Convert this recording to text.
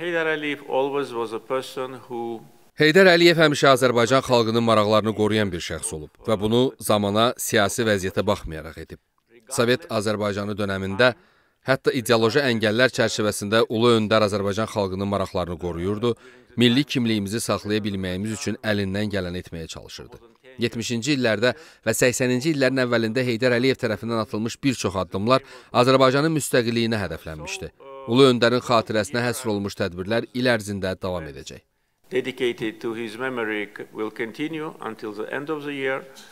Heydər Əliyev always was a person who Heydər Əliyev həmişə Azərbaycan xalqının maraqlarını qoruyan bir şəxs olub və bunu zamana, siyasi vəziyyətə baxmayaraq edib. Sovet Azərbaycanı dönəmində hətta ideoloji əngəllər çərçivəsində ulu öndər Azərbaycan xalqının maraqlarını qoruyurdu, milli kimliyimizi saxlaya bilməyimiz üçün əlindən gələni etməyə çalışırdı. 70-ci illərdə və 80-ci illərin əvvəlində Heydər Əliyev tərəfindən atılmış bir çox addımlar Azərbaycanın müstəqilliyinə hədəflənmişdi. Ulu öndərin xatirəsinə həsr olmuş tədbirlər il ərzində davam edəcək. Dedicated to his memory will continue until the end of the year